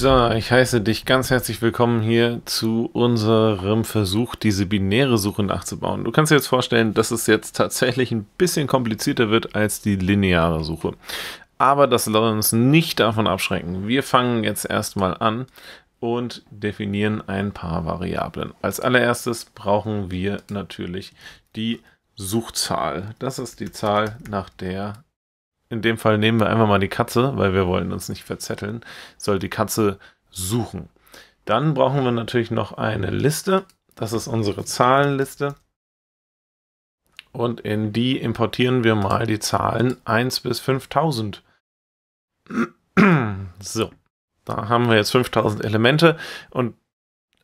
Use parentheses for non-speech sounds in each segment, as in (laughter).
So, ich heiße dich ganz herzlich willkommen hier zu unserem Versuch, diese binäre Suche nachzubauen. Du kannst dir jetzt vorstellen, dass es jetzt tatsächlich ein bisschen komplizierter wird als die lineare Suche. Aber das soll uns nicht davon abschrecken. Wir fangen jetzt erstmal an und definieren ein paar Variablen. Als allererstes brauchen wir natürlich die Suchzahl. Das ist die Zahl, nach der in dem Fall nehmen wir einfach mal die Katze, weil wir wollen uns nicht verzetteln, soll die Katze suchen. Dann brauchen wir natürlich noch eine Liste. Das ist unsere Zahlenliste. Und in die importieren wir mal die Zahlen 1 bis 5000. (clears throat) So, da haben wir jetzt 5000 Elemente und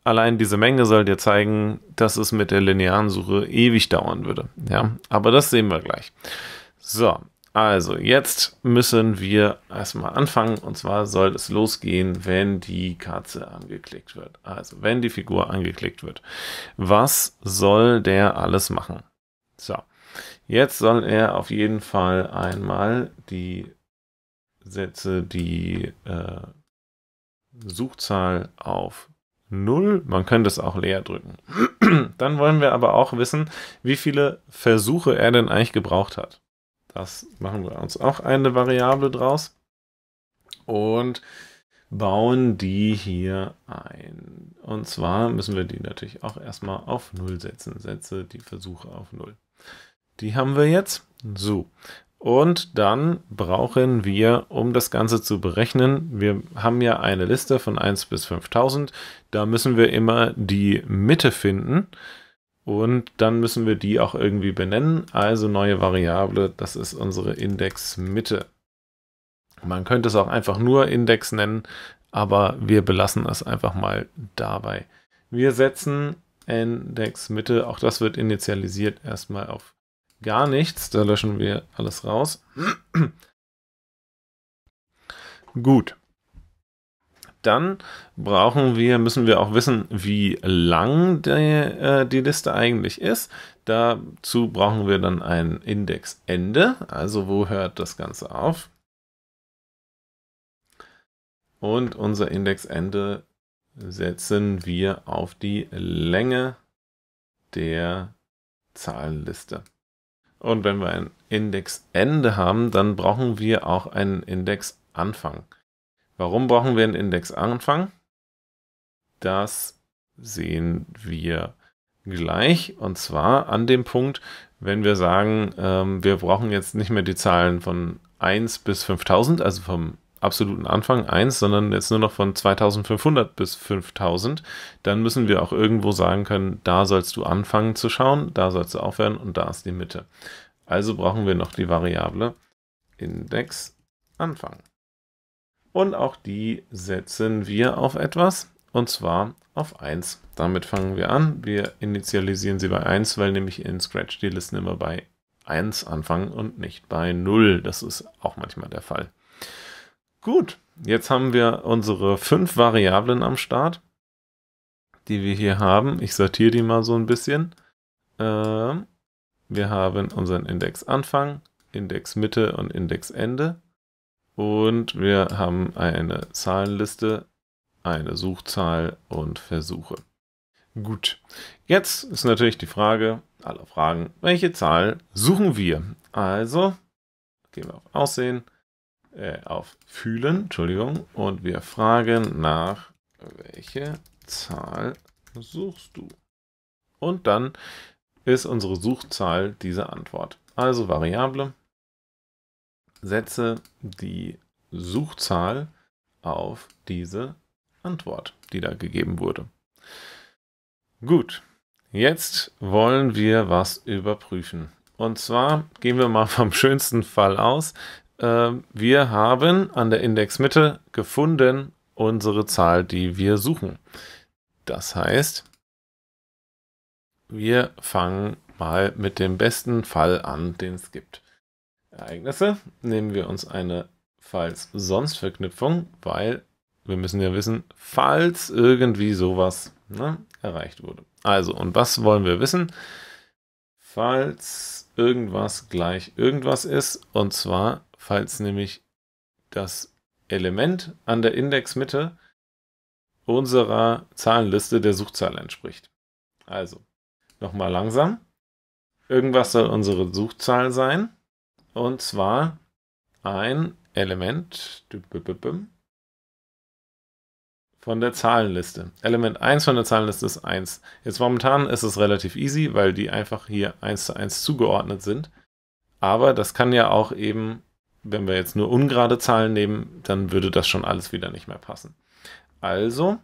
allein diese Menge soll dir zeigen, dass es mit der linearen Suche ewig dauern würde. Ja, aber das sehen wir gleich. So, also, jetzt müssen wir erstmal anfangen. Und zwar soll es losgehen, wenn die Katze angeklickt wird. Also, wenn die Figur angeklickt wird. Was soll der alles machen? So, jetzt soll er auf jeden Fall einmal die Sätze, die äh, Suchzahl auf 0. Man könnte es auch leer drücken. (clears throat) Dann wollen wir aber auch wissen, wie viele Versuche er denn eigentlich gebraucht hat. Das machen wir uns auch eine Variable draus und bauen die hier ein. Und zwar müssen wir die natürlich auch erstmal auf 0 setzen. Setze die Versuche auf 0. Die haben wir jetzt. So. Und dann brauchen wir, um das Ganze zu berechnen, wir haben ja eine Liste von 1 bis 5000. Da müssen wir immer die Mitte finden. Und dann müssen wir die auch irgendwie benennen. Also neue Variable, das ist unsere Indexmitte. Man könnte es auch einfach nur Index nennen, aber wir belassen es einfach mal dabei. Wir setzen Indexmitte, auch das wird initialisiert erstmal auf gar nichts. Da löschen wir alles raus. (clears throat) Gut dann brauchen wir, müssen wir auch wissen, wie lang die, äh, die Liste eigentlich ist. Dazu brauchen wir dann ein Indexende, also wo hört das Ganze auf? Und unser Indexende setzen wir auf die Länge der Zahlenliste. Und wenn wir ein Indexende haben, dann brauchen wir auch einen Indexanfang. Warum brauchen wir einen Indexanfang? Das sehen wir gleich. Und zwar an dem Punkt, wenn wir sagen, ähm, wir brauchen jetzt nicht mehr die Zahlen von 1 bis 5000, also vom absoluten Anfang 1, sondern jetzt nur noch von 2500 bis 5000, dann müssen wir auch irgendwo sagen können, da sollst du anfangen zu schauen, da sollst du aufhören und da ist die Mitte. Also brauchen wir noch die Variable Index Anfang. Und auch die setzen wir auf etwas, und zwar auf 1. Damit fangen wir an. Wir initialisieren sie bei 1, weil nämlich in Scratch die Listen immer bei 1 anfangen und nicht bei 0. Das ist auch manchmal der Fall. Gut, jetzt haben wir unsere fünf Variablen am Start, die wir hier haben. Ich sortiere die mal so ein bisschen. Ähm, wir haben unseren Index Anfang, Index Mitte und Index Ende. Und wir haben eine Zahlenliste, eine Suchzahl und Versuche. Gut, jetzt ist natürlich die Frage aller Fragen, welche Zahl suchen wir? Also gehen wir auf Aussehen, äh, auf Fühlen, Entschuldigung, und wir fragen nach, welche Zahl suchst du? Und dann ist unsere Suchzahl diese Antwort. Also Variable setze die Suchzahl auf diese Antwort, die da gegeben wurde. Gut, jetzt wollen wir was überprüfen. Und zwar gehen wir mal (laughs) vom schönsten Fall aus. Ähm, wir haben an der Indexmitte gefunden unsere Zahl, die wir suchen. Das heißt, wir fangen mal mit dem besten Fall an, den es gibt. Ereignisse nehmen wir uns eine Falls-Sonst-Verknüpfung, weil wir müssen ja wissen, falls irgendwie sowas ne, erreicht wurde. Also, und was wollen wir wissen? Falls irgendwas gleich irgendwas ist, und zwar, falls nämlich das Element an der Indexmitte unserer Zahlenliste der Suchzahl entspricht. Also, nochmal langsam. Irgendwas soll unsere Suchzahl sein. Und zwar ein Element von der Zahlenliste. Element 1 von der Zahlenliste ist 1. Jetzt momentan ist es relativ easy, weil die einfach hier 1 zu 1 zugeordnet sind. Aber das kann ja auch eben, wenn wir jetzt nur ungerade Zahlen nehmen, dann würde das schon alles wieder nicht mehr passen. Also,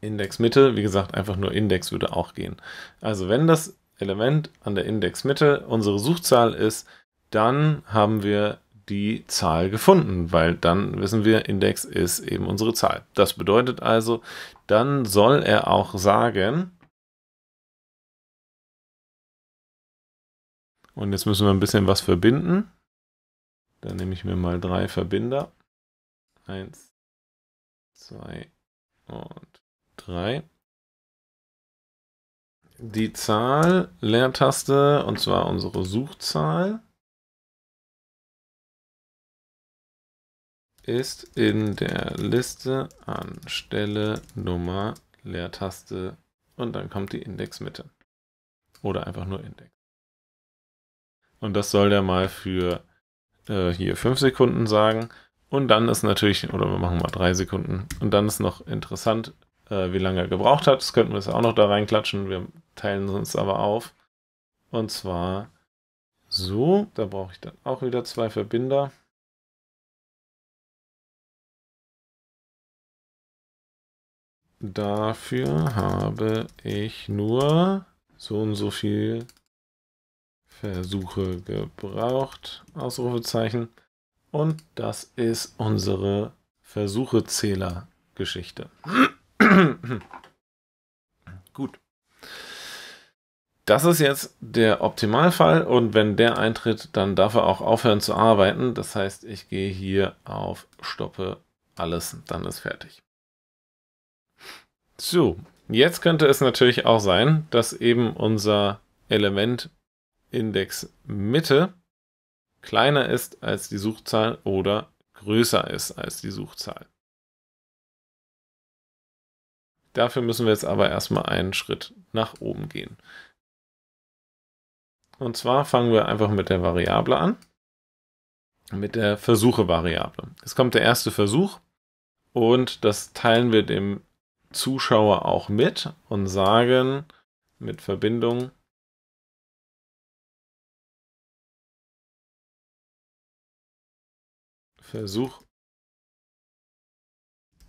Index Mitte, wie gesagt, einfach nur Index würde auch gehen. Also wenn das Element an der Indexmitte unsere Suchzahl ist, dann haben wir die Zahl gefunden, weil dann wissen wir, Index ist eben unsere Zahl. Das bedeutet also, dann soll er auch sagen, und jetzt müssen wir ein bisschen was verbinden. Dann nehme ich mir mal drei Verbinder. Eins, zwei und drei die Zahl, Leertaste, und zwar unsere Suchzahl, ist in der Liste an Stelle Nummer, Leertaste und dann kommt die Indexmitte. Oder einfach nur Index. Und das soll der mal für äh, hier 5 Sekunden sagen. Und dann ist natürlich, oder wir machen mal 3 Sekunden. Und dann ist noch interessant, äh, wie lange er gebraucht hat. Das könnten wir jetzt auch noch da reinklatschen. Wir teilen uns aber auf. Und zwar so, da brauche ich dann auch wieder zwei Verbinder. Dafür habe ich nur so und so viel Versuche gebraucht. Ausrufezeichen. Und das ist unsere Versuchezähler-Geschichte. (clears throat) Gut. Das ist jetzt der Optimalfall und wenn der eintritt, dann darf er auch aufhören zu arbeiten. Das heißt, ich gehe hier auf Stoppe alles, dann ist fertig. So, jetzt könnte es natürlich auch sein, dass eben unser Element Index Mitte kleiner ist als die Suchzahl oder größer ist als die Suchzahl. Dafür müssen wir jetzt aber erstmal einen Schritt nach oben gehen. Und zwar fangen wir einfach mit der Variable an. Mit der Versuche-Variable. Es kommt der erste Versuch und das teilen wir dem Zuschauer auch mit und sagen mit Verbindung Versuch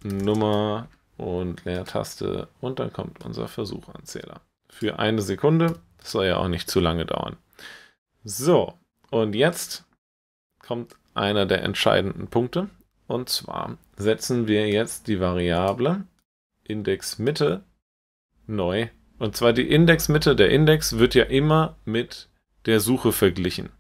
Nummer und Leertaste und dann kommt unser Versuchanzähler. Für eine Sekunde das soll ja auch nicht zu lange dauern. So, und jetzt kommt einer der entscheidenden Punkte. Und zwar setzen wir jetzt die Variable Indexmitte neu. Und zwar die Indexmitte, der Index wird ja immer mit der Suche verglichen.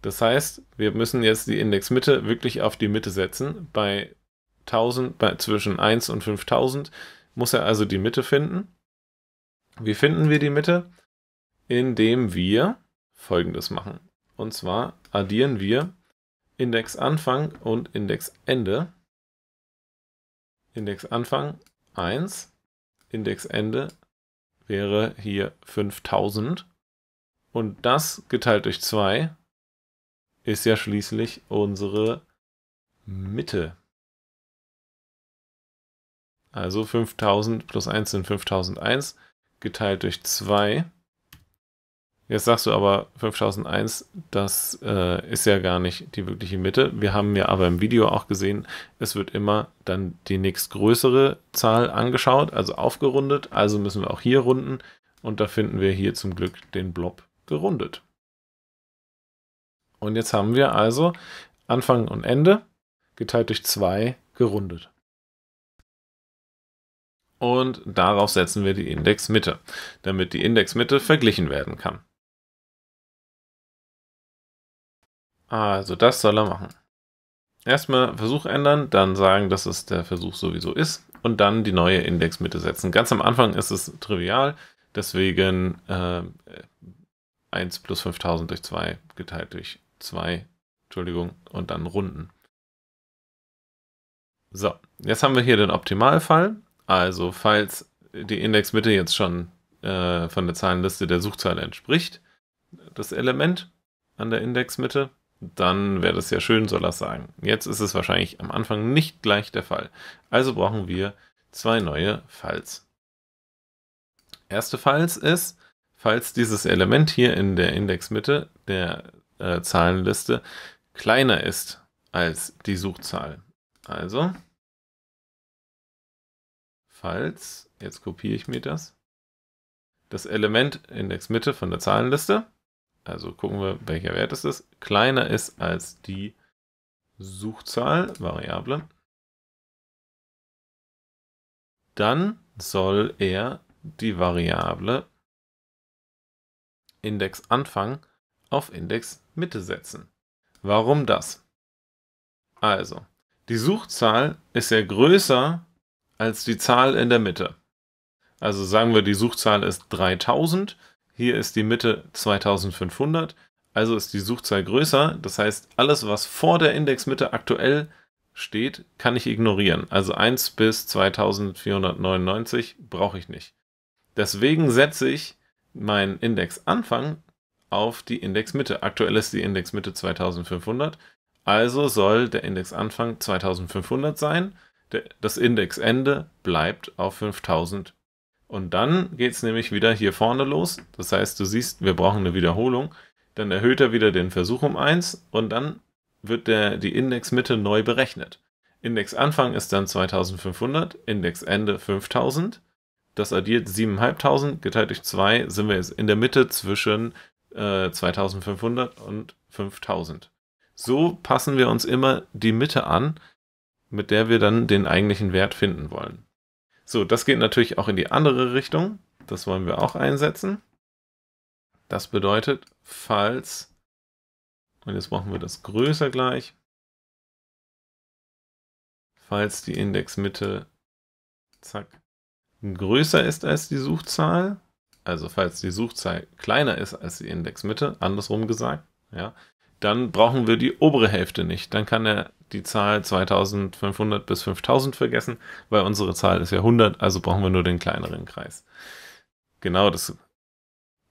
Das heißt, wir müssen jetzt die Indexmitte wirklich auf die Mitte setzen. Bei 1000, bei, zwischen 1 und 5000 muss er also die Mitte finden. Wie finden wir die Mitte? indem wir folgendes machen. Und zwar addieren wir Index Anfang und Index Ende. Index Anfang 1, Index Ende wäre hier 5000. Und das geteilt durch 2 ist ja schließlich unsere Mitte. Also 5000 plus 1 sind 5001 geteilt durch 2 Jetzt sagst du aber 5001, das äh, ist ja gar nicht die wirkliche Mitte. Wir haben ja aber im Video auch gesehen, es wird immer dann die nächstgrößere Zahl angeschaut, also aufgerundet. Also müssen wir auch hier runden und da finden wir hier zum Glück den Blob gerundet. Und jetzt haben wir also Anfang und Ende geteilt durch 2 gerundet. Und darauf setzen wir die Indexmitte, damit die Indexmitte verglichen werden kann. Also das soll er machen. Erstmal Versuch ändern, dann sagen, dass es der Versuch sowieso ist und dann die neue Indexmitte setzen. Ganz am Anfang ist es trivial, deswegen äh, 1 plus 5000 durch 2 geteilt durch 2, Entschuldigung, und dann runden. So, jetzt haben wir hier den Optimalfall. Also falls die Indexmitte jetzt schon äh, von der Zahlenliste der Suchzahl entspricht, das Element an der Indexmitte, dann wäre das ja schön, soll das sagen. Jetzt ist es wahrscheinlich am Anfang nicht gleich der Fall. Also brauchen wir zwei neue Falls. Erste Falls ist, falls dieses Element hier in der Indexmitte der äh, Zahlenliste kleiner ist als die Suchzahl. Also, falls, jetzt kopiere ich mir das, das Element Indexmitte von der Zahlenliste also gucken wir, welcher Wert es ist, kleiner ist als die Suchzahl, Variablen, dann soll er die Variable Index Anfang auf Index Mitte setzen. Warum das? Also, die Suchzahl ist ja größer als die Zahl in der Mitte. Also sagen wir, die Suchzahl ist 3000 hier ist die Mitte 2500, also ist die Suchzahl größer. Das heißt, alles, was vor der Indexmitte aktuell steht, kann ich ignorieren. Also 1 bis 2499 brauche ich nicht. Deswegen setze ich meinen Indexanfang auf die Indexmitte. Aktuell ist die Indexmitte 2500, also soll der Indexanfang 2500 sein. Das Indexende bleibt auf 5000 und dann geht es nämlich wieder hier vorne los. Das heißt, du siehst, wir brauchen eine Wiederholung. Dann erhöht er wieder den Versuch um 1 und dann wird der, die Indexmitte neu berechnet. Indexanfang ist dann 2500, Indexende 5000. Das addiert 7500, geteilt durch 2 sind wir jetzt in der Mitte zwischen äh, 2500 und 5000. So passen wir uns immer die Mitte an, mit der wir dann den eigentlichen Wert finden wollen. So, das geht natürlich auch in die andere Richtung. Das wollen wir auch einsetzen. Das bedeutet, falls, und jetzt brauchen wir das größer gleich, falls die Indexmitte, zack, größer ist als die Suchzahl, also falls die Suchzahl kleiner ist als die Indexmitte, andersrum gesagt, ja, dann brauchen wir die obere Hälfte nicht. Dann kann der die Zahl 2500 bis 5000 vergessen, weil unsere Zahl ist ja 100, also brauchen wir nur den kleineren Kreis. Genau das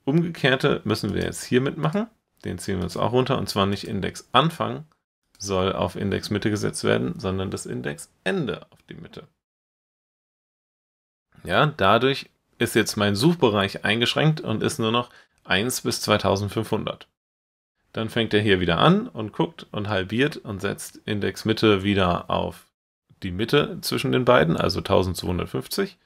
Umgekehrte müssen wir jetzt hier mitmachen. Den ziehen wir uns auch runter und zwar nicht Index Anfang soll auf Index Mitte gesetzt werden, sondern das Index Ende auf die Mitte. Ja, dadurch ist jetzt mein Suchbereich eingeschränkt und ist nur noch 1 bis 2500. Dann fängt er hier wieder an und guckt und halbiert und setzt Index Mitte wieder auf die Mitte zwischen den beiden, also 1250.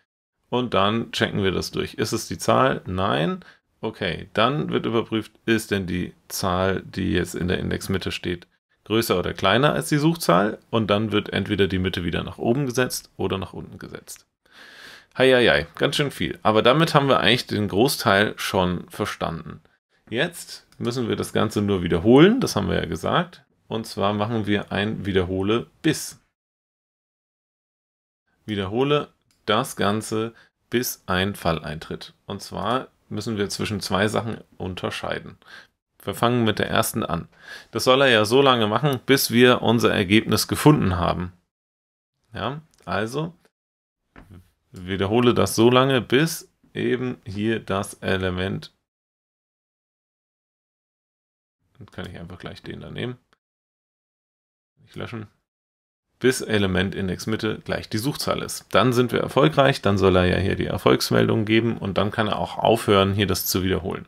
Und dann checken wir das durch. Ist es die Zahl? Nein. Okay, dann wird überprüft, ist denn die Zahl, die jetzt in der Indexmitte steht, größer oder kleiner als die Suchzahl? Und dann wird entweder die Mitte wieder nach oben gesetzt oder nach unten gesetzt. Heieiei, ganz schön viel. Aber damit haben wir eigentlich den Großteil schon verstanden. Jetzt müssen wir das Ganze nur wiederholen, das haben wir ja gesagt. Und zwar machen wir ein Wiederhole bis. Wiederhole das Ganze bis ein Fall eintritt. Und zwar müssen wir zwischen zwei Sachen unterscheiden. Wir fangen mit der ersten an. Das soll er ja so lange machen, bis wir unser Ergebnis gefunden haben. Ja, also wiederhole das so lange, bis eben hier das Element dann kann ich einfach gleich den da nehmen. Ich löschen. Bis Element Index Mitte gleich die Suchzahl ist. Dann sind wir erfolgreich, dann soll er ja hier die Erfolgsmeldung geben und dann kann er auch aufhören, hier das zu wiederholen.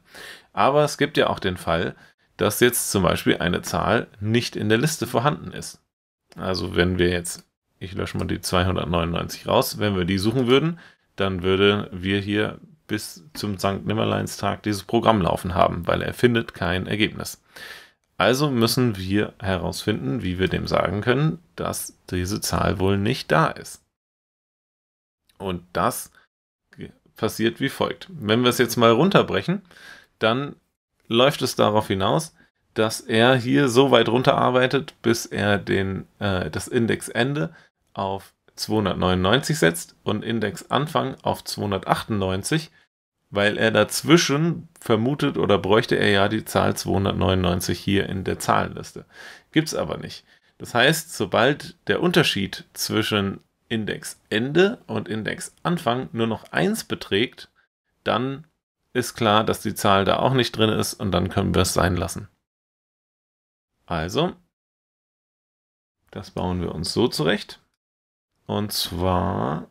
Aber es gibt ja auch den Fall, dass jetzt zum Beispiel eine Zahl nicht in der Liste vorhanden ist. Also wenn wir jetzt, ich lösche mal die 299 raus, wenn wir die suchen würden, dann würde wir hier bis zum St. Nimmerleins-Tag dieses Programm laufen haben, weil er findet kein Ergebnis. Also müssen wir herausfinden, wie wir dem sagen können, dass diese Zahl wohl nicht da ist. Und das passiert wie folgt. Wenn wir es jetzt mal runterbrechen, dann läuft es darauf hinaus, dass er hier so weit runterarbeitet, bis er den, äh, das Indexende auf 299 setzt und Index Anfang auf 298, weil er dazwischen vermutet oder bräuchte er ja die Zahl 299 hier in der Zahlenliste. Gibt es aber nicht. Das heißt, sobald der Unterschied zwischen Indexende und Indexanfang nur noch 1 beträgt, dann ist klar, dass die Zahl da auch nicht drin ist und dann können wir es sein lassen. Also, das bauen wir uns so zurecht. Und zwar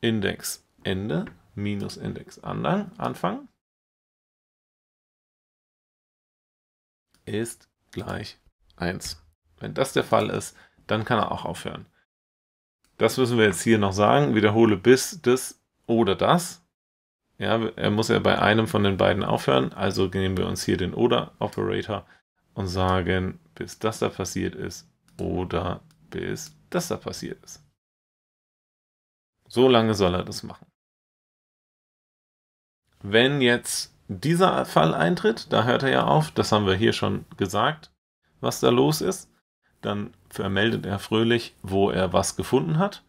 Index Ende minus Index Anfang ist gleich 1. Wenn das der Fall ist, dann kann er auch aufhören. Das müssen wir jetzt hier noch sagen. Wiederhole bis das oder das. Ja, er muss ja bei einem von den beiden aufhören. Also nehmen wir uns hier den Oder-Operator und sagen, bis das da passiert ist oder bis das da passiert ist. So lange soll er das machen. Wenn jetzt dieser Fall eintritt, da hört er ja auf, das haben wir hier schon gesagt, was da los ist, dann vermeldet er fröhlich, wo er was gefunden hat.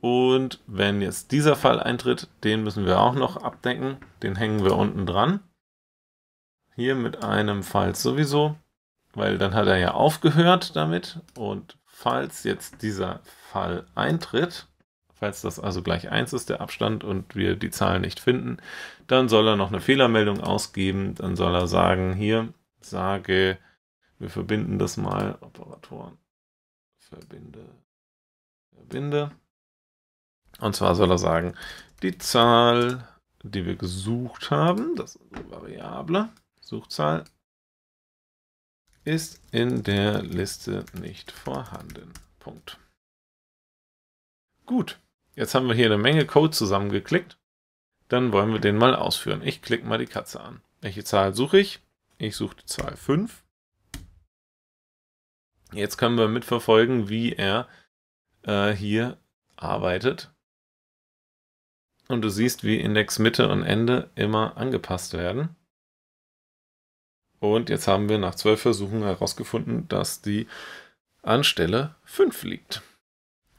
Und wenn jetzt dieser Fall eintritt, den müssen wir auch noch abdecken, den hängen wir unten dran. Hier mit einem Fall sowieso, weil dann hat er ja aufgehört damit und falls jetzt dieser Fall eintritt, falls das also gleich 1 ist, der Abstand, und wir die Zahl nicht finden, dann soll er noch eine Fehlermeldung ausgeben, dann soll er sagen, hier, sage, wir verbinden das mal, Operatoren, verbinde, verbinde. Und zwar soll er sagen, die Zahl, die wir gesucht haben, das ist eine Variable, Suchzahl, ist in der Liste nicht vorhanden. Punkt. Gut, jetzt haben wir hier eine Menge Code zusammengeklickt. Dann wollen wir den mal ausführen. Ich klicke mal die Katze an. Welche Zahl suche ich? Ich suche die Zahl 5. Jetzt können wir mitverfolgen, wie er äh, hier arbeitet. Und du siehst, wie Index Mitte und Ende immer angepasst werden. Und jetzt haben wir nach zwölf Versuchen herausgefunden, dass die anstelle 5 liegt.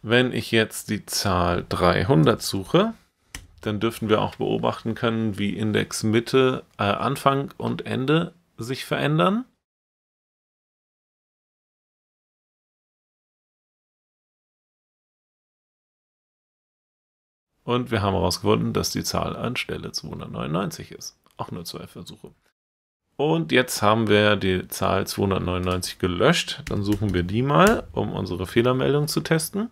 Wenn ich jetzt die Zahl 300 suche, dann dürften wir auch beobachten können, wie Indexmitte, äh, Anfang und Ende sich verändern. Und wir haben herausgefunden, dass die Zahl an Stelle 299 ist. Auch nur zwei Versuche. Und jetzt haben wir die Zahl 299 gelöscht. Dann suchen wir die mal, um unsere Fehlermeldung zu testen.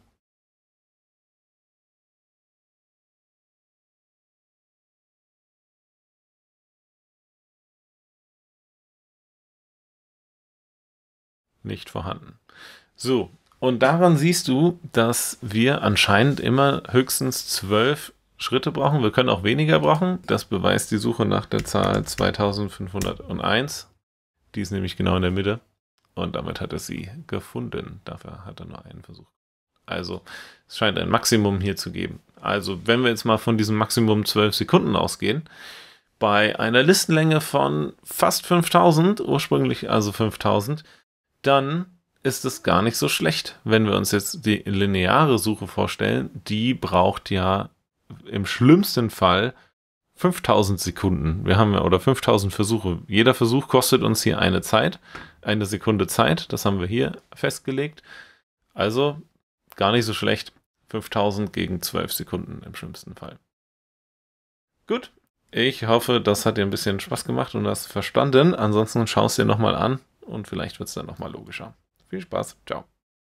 Nicht vorhanden. So, und daran siehst du, dass wir anscheinend immer höchstens 12 Schritte brauchen. Wir können auch weniger brauchen. Das beweist die Suche nach der Zahl 2501. Die ist nämlich genau in der Mitte. Und damit hat er sie gefunden. Dafür hat er nur einen Versuch. Also es scheint ein Maximum hier zu geben. Also wenn wir jetzt mal von diesem Maximum 12 Sekunden ausgehen, bei einer Listenlänge von fast 5000, ursprünglich also 5000, dann ist es gar nicht so schlecht. Wenn wir uns jetzt die lineare Suche vorstellen, die braucht ja im schlimmsten Fall 5000 Sekunden. Wir haben ja, oder 5000 Versuche. Jeder Versuch kostet uns hier eine Zeit, eine Sekunde Zeit. Das haben wir hier festgelegt. Also gar nicht so schlecht. 5000 gegen 12 Sekunden im schlimmsten Fall. Gut. Ich hoffe, das hat dir ein bisschen Spaß gemacht und hast verstanden. Ansonsten schau es dir nochmal an und vielleicht wird es dann nochmal logischer. Viel Spaß. Ciao.